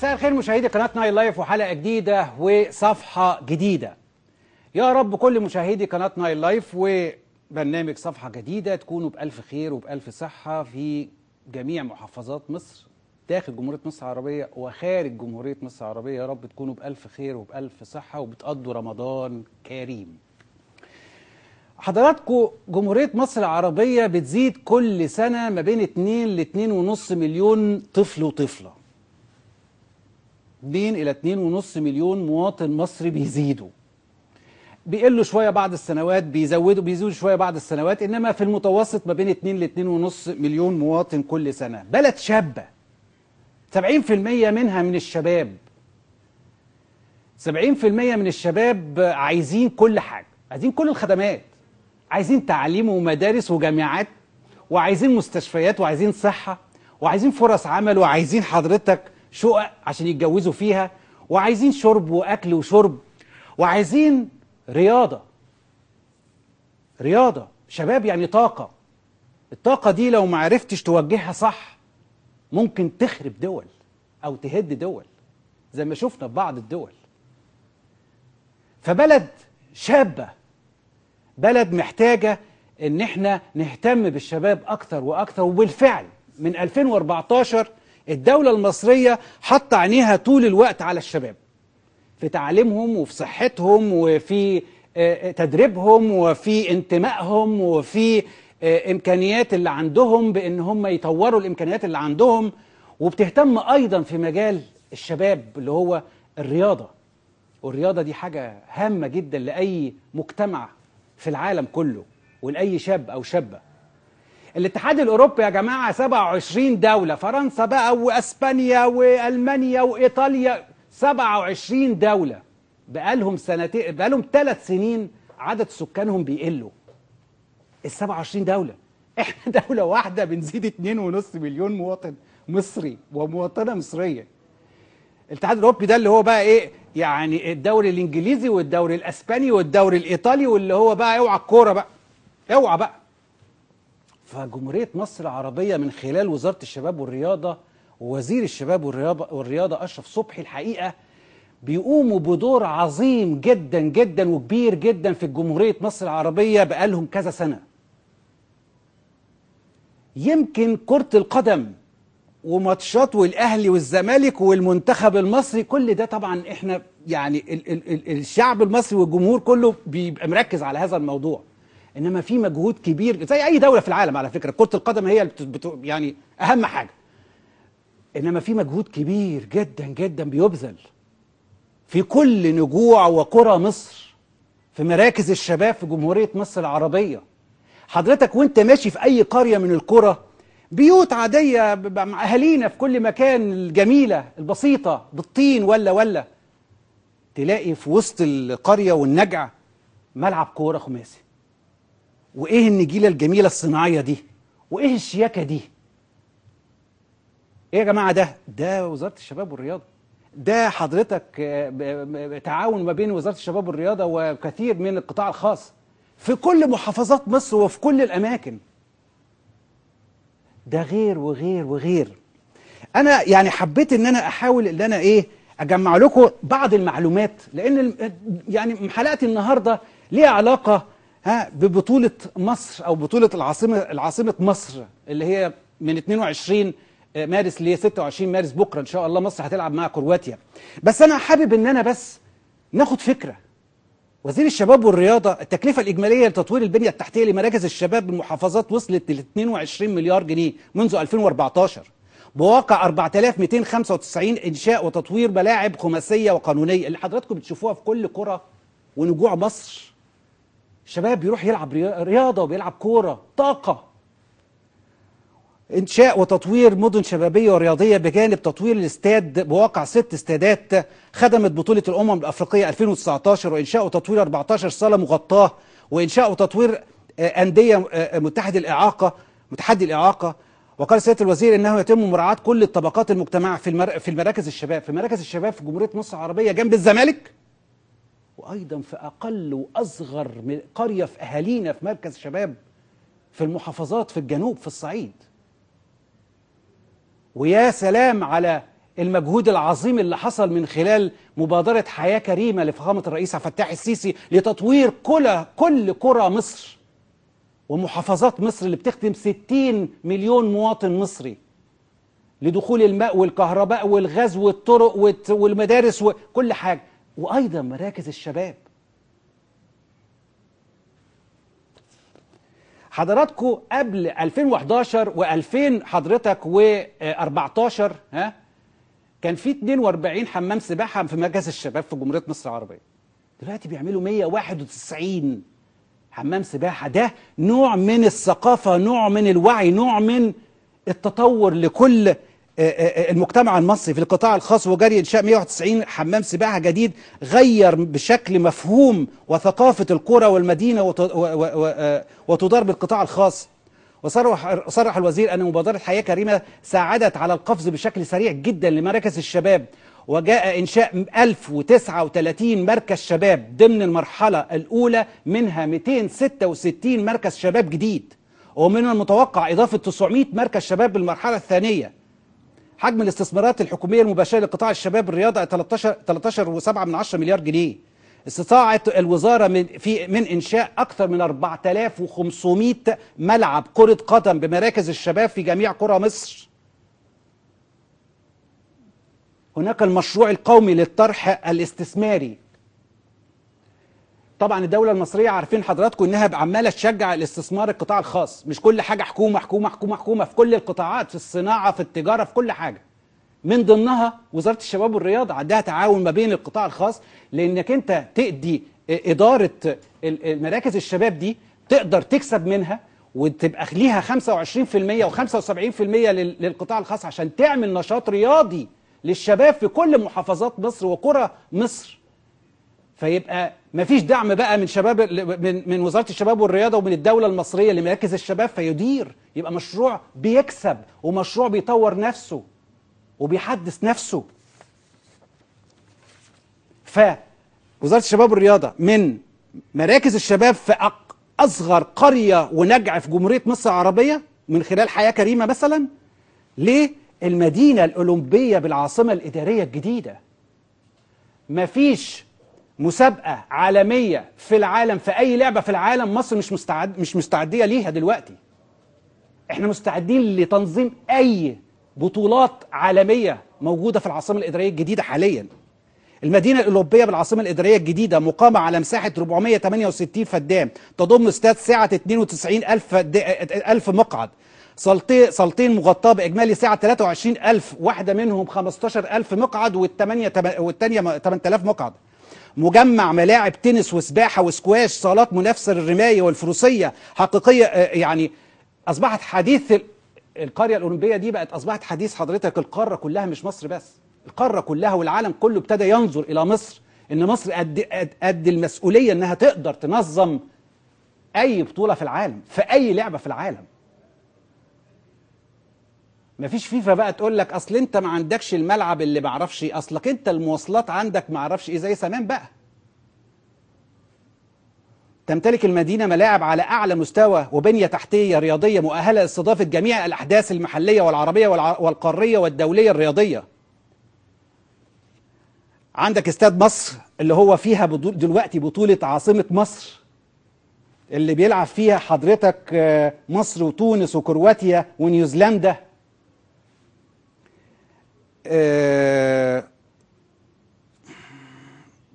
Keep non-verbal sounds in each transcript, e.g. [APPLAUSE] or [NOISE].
مساء الخير مشاهدي قناة ناين لايف وحلقة جديدة وصفحة جديدة يا رب كل مشاهدي قناة ناين لايف وبرنامج صفحة جديدة تكونوا بألف خير وبألف صحة في جميع محافظات مصر داخل جمهورية مصر العربية وخارج جمهورية مصر العربية يا رب تكونوا بألف خير وبألف صحة وبتقضوا رمضان كريم حضراتكم جمهورية مصر العربية بتزيد كل سنة ما بين 2 ل 2.5 مليون طفل وطفلة 2 إلى 2.5 مليون مواطن مصري بيزيدوا بيقلوا شوية بعض السنوات بيزودوا بيزودوا شوية بعض السنوات إنما في المتوسط ما بين 2 ل 2.5 مليون مواطن كل سنة بلد شابة 70% منها من الشباب 70% من الشباب عايزين كل حاجة عايزين كل الخدمات عايزين تعليم ومدارس وجامعات وعايزين مستشفيات وعايزين صحة وعايزين فرص عمل وعايزين حضرتك شقق عشان يتجوزوا فيها وعايزين شرب وأكل وشرب وعايزين رياضة رياضة شباب يعني طاقة الطاقة دي لو ما عرفتش توجهها صح ممكن تخرب دول أو تهد دول زي ما شفنا في بعض الدول فبلد شابة بلد محتاجة ان احنا نهتم بالشباب اكثر واكثر وبالفعل من 2014 الدولة المصرية حط عينيها طول الوقت على الشباب في تعليمهم وفي صحتهم وفي آه، آه، تدريبهم وفي انتمائهم وفي آه، امكانيات اللي عندهم بان هم يطوروا الامكانيات اللي عندهم وبتهتم ايضا في مجال الشباب اللي هو الرياضه والرياضه دي حاجه هامه جدا لاي مجتمع في العالم كله ولاي شاب او شابه الاتحاد الاوروبي يا جماعه 27 دوله فرنسا بقى واسبانيا والمانيا وايطاليا 27 دوله بقالهم سنتين بقالهم ثلاث سنين عدد سكانهم بيقلوا ال 27 دوله [LAUGHS] احنا دوله واحده بنزيد 2.5 مليون مواطن مصري ومواطنه مصريه الاتحاد الاوروبي ده اللي هو بقى ايه يعني الدوري الانجليزي والدوري الاسباني والدوري الايطالي واللي هو بقى اوعى الكوره بقى اوعى بقى فجمهورية مصر العربية من خلال وزارة الشباب والرياضة ووزير الشباب والرياضة, والرياضة أشرف صبحي الحقيقة بيقوموا بدور عظيم جدا جدا وكبير جدا في جمهورية مصر العربية بقالهم كذا سنة يمكن كرة القدم وماتشات والاهلي والزمالك والمنتخب المصري كل ده طبعا احنا يعني ال ال ال الشعب المصري والجمهور كله بيبقى مركز على هذا الموضوع انما في مجهود كبير زي اي دوله في العالم على فكره كره القدم هي يعني اهم حاجه انما في مجهود كبير جدا جدا بيبذل في كل نجوع وقرى مصر في مراكز الشباب في جمهوريه مصر العربيه حضرتك وانت ماشي في اي قريه من القرى بيوت عاديه مع اهالينا في كل مكان الجميله البسيطه بالطين ولا ولا تلاقي في وسط القريه والنجع ملعب كوره خماسي وايه النجيله الجميله الصناعيه دي وايه الشياكه دي ايه يا جماعه ده ده وزاره الشباب والرياضه ده حضرتك آه، تعاون ما بين وزاره الشباب والرياضه وكثير من القطاع الخاص في كل محافظات مصر وفي كل الاماكن ده غير وغير وغير انا يعني حبيت ان انا احاول ان انا ايه اجمع لكم بعض المعلومات لان يعني حلقه النهارده ليها علاقه ها ببطولة مصر أو بطولة العاصمة العاصمة مصر اللي هي من 22 آه، مارس ل 26 مارس بكرة إن شاء الله مصر هتلعب مع كرواتيا بس أنا حابب إن أنا بس ناخد فكرة وزير الشباب والرياضة التكلفة الإجمالية لتطوير البنية التحتية لمراكز الشباب بالمحافظات وصلت ل 22 مليار جنيه منذ 2014 بواقع 4295 إنشاء وتطوير ملاعب خماسية وقانونية اللي حضراتكم بتشوفوها في كل كرة ونجوع مصر شباب بيروح يلعب رياضه وبيلعب كوره طاقه انشاء وتطوير مدن شبابيه ورياضيه بجانب تطوير الاستاد بواقع ست استادات خدمت بطوله الامم الافريقيه 2019 وانشاء وتطوير 14 صاله مغطاه وانشاء وتطوير آه، انديه آه، متحد الاعاقه متحدي الاعاقه وقال سياده الوزير انه يتم مراعاه كل الطبقات المجتمع في في المراكز الشباب في مراكز الشباب في جمهوريه مصر العربيه جنب الزمالك وأيضا في أقل وأصغر قرية في أهالينا في مركز شباب في المحافظات في الجنوب في الصعيد ويا سلام على المجهود العظيم اللي حصل من خلال مبادرة حياة كريمة لفخامة الرئيس عبد الفتاح السيسي لتطوير كل كل قرى مصر ومحافظات مصر اللي بتخدم 60 مليون مواطن مصري لدخول الماء والكهرباء والغاز والطرق والمدارس وكل حاجة وأيضا مراكز الشباب حضراتكم قبل 2011 و2000 حضرتك و14 ها كان في 42 حمام سباحه في مركز الشباب في جمهوريه مصر العربيه دلوقتي بيعملوا 191 حمام سباحه ده نوع من الثقافه نوع من الوعي نوع من التطور لكل آه، آه، آه، المجتمع المصري في القطاع الخاص وجري انشاء 191 حمام سباحه جديد غير بشكل مفهوم وثقافه القرى والمدينه وتدار بالقطاع الخاص وصرح صرح الوزير ان مبادره حياه كريمه ساعدت على القفز بشكل سريع جدا لمراكز الشباب وجاء إنشاء 1039 مركز شباب ضمن المرحلة الأولى منها 266 مركز شباب جديد ومن المتوقع إضافة 900 مركز شباب بالمرحلة الثانية حجم الاستثمارات الحكوميه المباشره لقطاع الشباب الرياضه 13 13.7 من 10 مليار جنيه استطاعت الوزاره من في من انشاء اكثر من 4500 ملعب كره قدم بمراكز الشباب في جميع قرى مصر هناك المشروع القومي للطرح الاستثماري طبعا الدوله المصريه عارفين حضراتكم انها عماله تشجع الاستثمار القطاع الخاص مش كل حاجه حكومه حكومه حكومه حكومه في كل القطاعات في الصناعه في التجاره في كل حاجه من ضمنها وزاره الشباب والرياضه عندها تعاون ما بين القطاع الخاص لانك انت تأدي اداره مراكز الشباب دي تقدر تكسب منها وتبقى ليها 25% و75% للقطاع الخاص عشان تعمل نشاط رياضي للشباب في كل محافظات مصر وقرى مصر فيبقى مفيش دعم بقى من شباب من من وزاره الشباب والرياضه ومن الدوله المصريه لمراكز الشباب فيدير يبقى مشروع بيكسب ومشروع بيطور نفسه وبيحدث نفسه ف وزاره الشباب والرياضه من مراكز الشباب في اصغر قريه ونجع في جمهوريه مصر العربيه من خلال حياه كريمه مثلا للمدينه الاولمبيه بالعاصمه الاداريه الجديده مفيش مسابقة عالمية في العالم في أي لعبة في العالم مصر مش مستعد مش مستعدية ليها دلوقتي احنا مستعدين لتنظيم أي بطولات عالمية موجودة في العاصمة الإدارية الجديدة حاليا المدينة الأوروبية بالعاصمة الإدارية الجديدة مقامة على مساحة 468 فدان تضم استاد سعة 92 ألف, ألف مقعد صالتين مغطاة بإجمالي سعة 23 ألف واحدة منهم 15 ألف مقعد والثانية 8000 مقعد مجمع ملاعب تنس وسباحة وسكواش صالات منافسة للرماية والفروسية حقيقية آه، يعني أصبحت حديث القرية الأولمبية دي بقت أصبحت حديث حضرتك القارة كلها مش مصر بس القارة كلها والعالم كله ابتدى ينظر إلى مصر إن مصر قد, قد, قد المسؤولية إنها تقدر تنظم أي بطولة في العالم في أي لعبة في العالم مفيش فيفا بقى تقول لك اصل انت ما عندكش الملعب اللي ما اعرفش ايه اصلك انت المواصلات عندك ما اعرفش ايه زي زمان بقى تمتلك المدينة ملاعب على أعلى مستوى وبنية تحتية رياضية مؤهلة لاستضافة جميع الأحداث المحلية والعربية والقارية والدولية الرياضية عندك استاد مصر اللي هو فيها دلوقتي بطولة عاصمة مصر اللي بيلعب فيها حضرتك آه، مصر وتونس وكرواتيا ونيوزيلندا آه،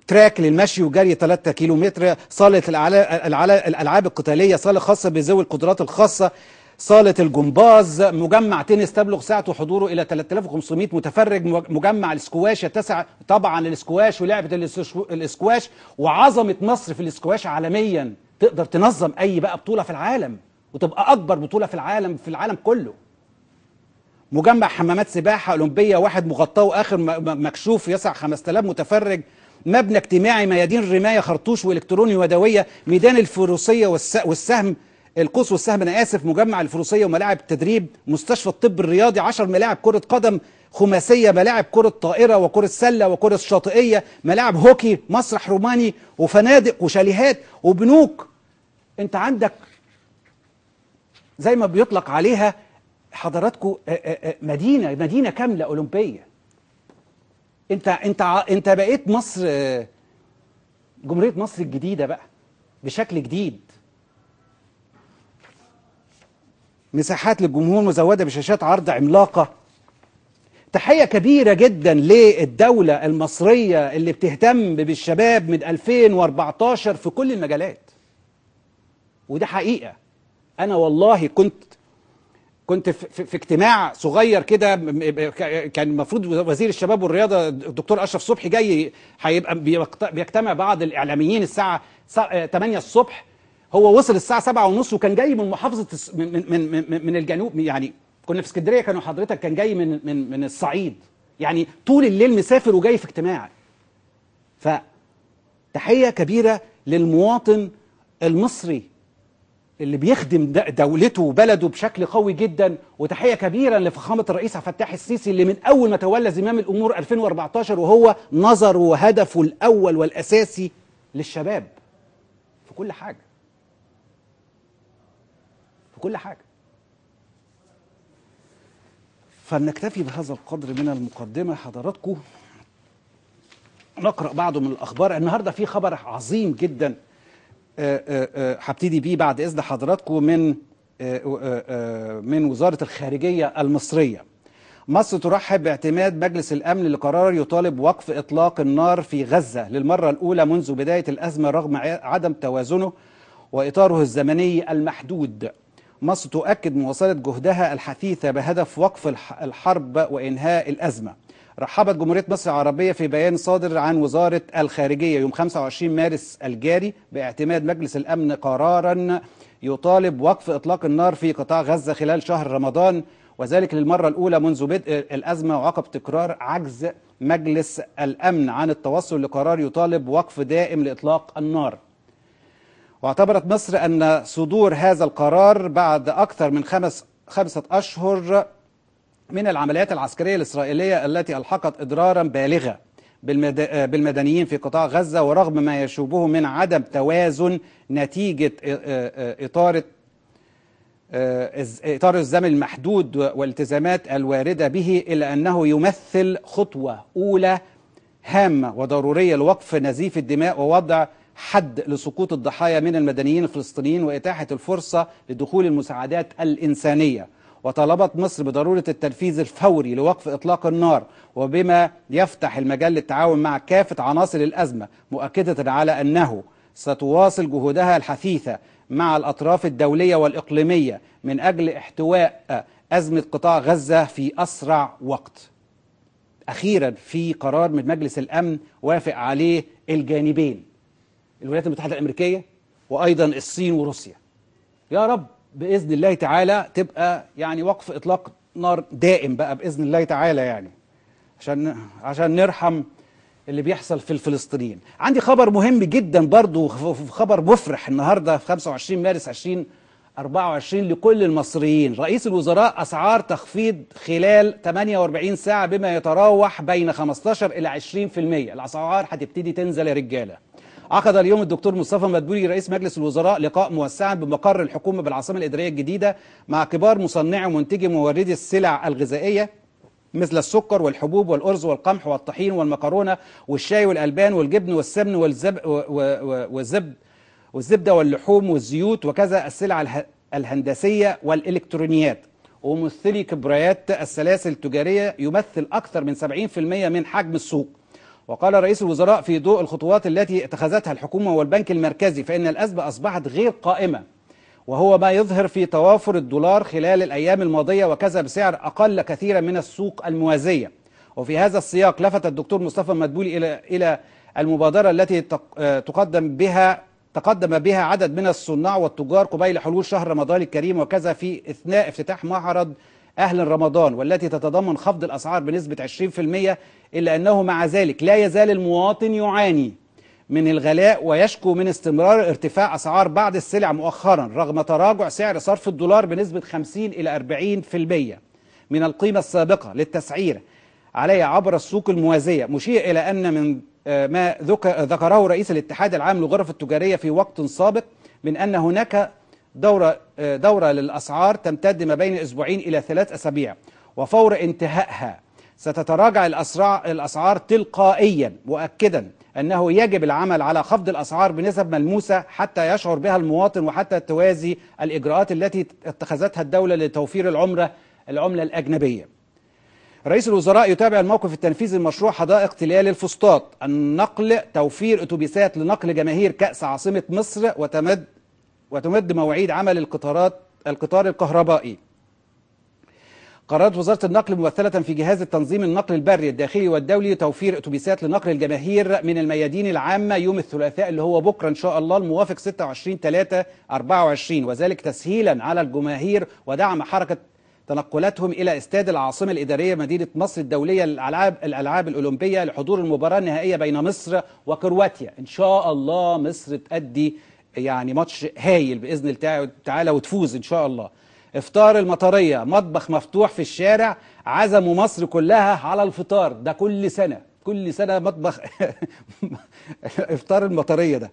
تراك للمشي وجري 3 كيلومتر صالة الألعاب القتالية صالة خاصة بذوي القدرات الخاصة صالة الجمباز مجمع تنس تبلغ ساعة حضوره إلى 3500 متفرج مجمع الاسكواش يتسع طبعا الاسكواش ولعبة الاسكواش وعظمة مصر في الاسكواش عالميا تقدر تنظم أي بقى بطولة في العالم وتبقى أكبر بطولة في العالم في العالم كله مجمع حمامات سباحه اولمبيه واحد مغطاه واخر مكشوف يسع 5000 متفرج مبنى اجتماعي ميادين رمايه خرطوش والكتروني ودويه ميدان الفروسيه والسهم القوس والسهم انا اسف مجمع الفروسيه وملاعب تدريب مستشفى الطب الرياضي 10 ملاعب كره قدم خماسيه ملاعب كره طائره وكره سله وكره شاطئيه ملاعب هوكي مسرح روماني وفنادق وشاليهات وبنوك انت عندك زي ما بيطلق عليها حضراتكم آه، آه، آه، مدينه مدينه كامله اولمبيه انت انت انت بقيت مصر جمهوريه مصر الجديده بقى بشكل جديد مساحات للجمهور مزوده بشاشات عرض عملاقه تحيه كبيره جدا للدوله المصريه اللي بتهتم بالشباب من 2014 في كل المجالات وده حقيقه انا والله كنت كنت في اجتماع صغير كده كان المفروض وزير الشباب والرياضه الدكتور اشرف صبحي جاي هيبقى بيجتمع بعض الاعلاميين الساعه 8 الصبح هو وصل الساعه 7 ونص وكان جاي من محافظه من من من, من الجنوب يعني كنا في اسكندريه كانوا حضرتك كان جاي من من من الصعيد يعني طول الليل مسافر وجاي في اجتماع ف تحيه كبيره للمواطن المصري اللي بيخدم دولته وبلده بشكل قوي جدا وتحية كبيرة لفخامة الرئيس عبد الفتاح السيسي اللي من أول ما تولى زمام الأمور 2014 وهو نظره وهدفه الأول والأساسي للشباب في كل حاجة في كل حاجة فلنكتفي بهذا القدر من المقدمة حضراتكم نقرأ بعض من الأخبار النهاردة في خبر عظيم جداً آه، آه، آه، هبتدي بيه بعد اذن حضراتكم من من وزاره الخارجيه المصريه مصر ترحب باعتماد مجلس الأمن لقرار يطالب وقف إطلاق النار في غزة للمرة الأولى منذ بداية الأزمة رغم عدم توازنه وإطاره الزمني المحدود مصر تؤكد مواصلة جهدها الحثيثة بهدف وقف الحرب وإنهاء الأزمة رحبت جمهورية مصر العربية في بيان صادر عن وزارة الخارجية يوم 25 مارس الجاري باعتماد مجلس الأمن قرارا يطالب وقف إطلاق النار في قطاع غزة خلال شهر رمضان وذلك للمرة الأولى منذ بدء الأزمة وعقب تكرار عجز مجلس الأمن عن التوصل لقرار يطالب وقف دائم لإطلاق النار واعتبرت مصر أن صدور هذا القرار بعد أكثر من خمس خمسة أشهر من العمليات العسكرية الإسرائيلية التي ألحقت إضرارا بالغة آه، بالمدنيين في قطاع غزة ورغم ما يشوبه من عدم توازن نتيجة آه، آه، إطارة إطار الزمن المحدود والالتزامات الواردة به إلا أنه يمثل خطوة أولى هامة وضرورية لوقف نزيف الدماء ووضع حد لسقوط الضحايا من المدنيين الفلسطينيين وإتاحة الفرصة لدخول المساعدات الإنسانية وطالبت مصر بضرورة التنفيذ الفوري لوقف إطلاق النار وبما يفتح المجال للتعاون مع كافة عناصر الأزمة مؤكدة على أنه ستواصل جهودها الحثيثة مع الأطراف الدولية والإقليمية من أجل احتواء أزمة قطاع غزة في أسرع وقت أخيرا في قرار من مجلس الأمن وافق عليه الجانبين الولايات المتحدة الأمريكية وأيضا الصين وروسيا يا رب باذن الله تعالى تبقى يعني وقف اطلاق نار دائم بقى باذن الله تعالى يعني عشان عشان نرحم اللي بيحصل في الفلسطينيين عندي خبر مهم جدا برضو خبر مفرح النهارده في 25 مارس 2024 لكل المصريين رئيس الوزراء أسعار تخفيض خلال 48 ساعة بما يتراوح بين 15 إلى 20% الأسعار هتبتدي تنزل يا رجالة عقد اليوم الدكتور مصطفى مدبولي رئيس مجلس الوزراء لقاء موسعا بمقر الحكومة بالعاصمة الإدارية الجديدة مع كبار مصنعي ومنتجي وموردي السلع الغذائية مثل السكر والحبوب والأرز والقمح والطحين والمكرونة والشاي والألبان والجبن والسمن والزب والزب والزبدة واللحوم والزيوت وكذا السلع الهندسية والإلكترونيات وممثلي كبريات السلاسل التجارية يمثل أكثر من 70% من حجم السوق وقال رئيس الوزراء في ضوء الخطوات التي اتخذتها الحكومة والبنك المركزي فإن الأزمة أصبحت غير قائمة وهو ما يظهر في توافر الدولار خلال الأيام الماضية وكذا بسعر أقل كثيرا من السوق الموازية وفي هذا السياق لفت الدكتور مصطفى مدبولي إلى إلى المبادرة التي آه، تقدم بها تقدم بها عدد من الصناع والتجار قبيل حلول شهر رمضان الكريم وكذا في اثناء افتتاح معرض أهل رمضان والتي تتضمن خفض الأسعار بنسبة 20% إلا أنه مع ذلك لا يزال المواطن يعاني من الغلاء ويشكو من استمرار ارتفاع أسعار بعض السلع مؤخرا رغم تراجع سعر صرف الدولار بنسبة 50 إلى 40% من القيمة السابقة للتسعير عليها عبر السوق الموازية مشير إلى أن من آه، ما ذكره رئيس الاتحاد العام للغرف التجارية في وقت سابق من أن هناك دورة, دورة للأسعار تمتد ما بين أسبوعين إلى ثلاث أسابيع وفور انتهائها ستتراجع الأسعار تلقائيا مؤكدا أنه يجب العمل على خفض الأسعار بنسب ملموسة حتى يشعر بها المواطن وحتى توازي الإجراءات التي اتخذتها الدولة لتوفير العمرة العملة الأجنبية رئيس الوزراء يتابع الموقف التنفيذي لمشروع حدائق تلال الفسطاط النقل توفير أتوبيسات لنقل جماهير كأس عاصمة مصر وتمد وتمد مواعيد عمل القطارات القطار الكهربائي قررت وزارة النقل ممثلة في جهاز التنظيم النقل البري الداخلي والدولي توفير أتوبيسات لنقل الجماهير من الميادين العامة يوم الثلاثاء اللي هو بكرة إن شاء الله الموافق 26 3 24 وذلك تسهيلا على الجماهير ودعم حركة تنقلاتهم إلى استاد العاصمة الإدارية مدينة مصر الدولية للألعاب الألعاب الأولمبية لحضور المباراة النهائية بين مصر وكرواتيا إن شاء الله مصر تأدي يعني ماتش هايل باذن الله تعالى وتفوز ان شاء الله افطار المطريه مطبخ مفتوح في الشارع عزموا مصر كلها على الفطار ده كل سنه كل سنه مطبخ [LAUGHS] افطار المطريه ده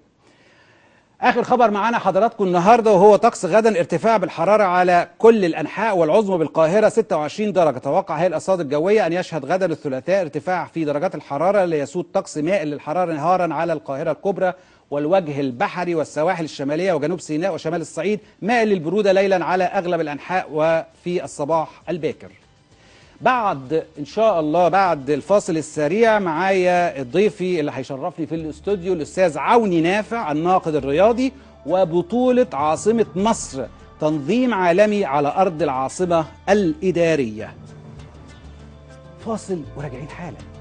اخر خبر معانا حضراتكم النهارده وهو طقس غدا ارتفاع بالحراره على كل الانحاء والعظمى بالقاهره 26 درجه توقع هيئه الاصاد الجويه ان يشهد غدا الثلاثاء ارتفاع في درجات الحراره ليسود طقس مائل للحراره نهارا على القاهره الكبرى والوجه البحري والسواحل الشمالية وجنوب سيناء وشمال الصعيد مائل للبرودة ليلا على أغلب الأنحاء وفي الصباح الباكر بعد إن شاء الله بعد الفاصل السريع معايا الضيفي اللي هيشرفني في الاستوديو الأستاذ عوني نافع الناقد الرياضي وبطولة عاصمة مصر تنظيم عالمي على أرض العاصمة الإدارية فاصل وراجعين حالاً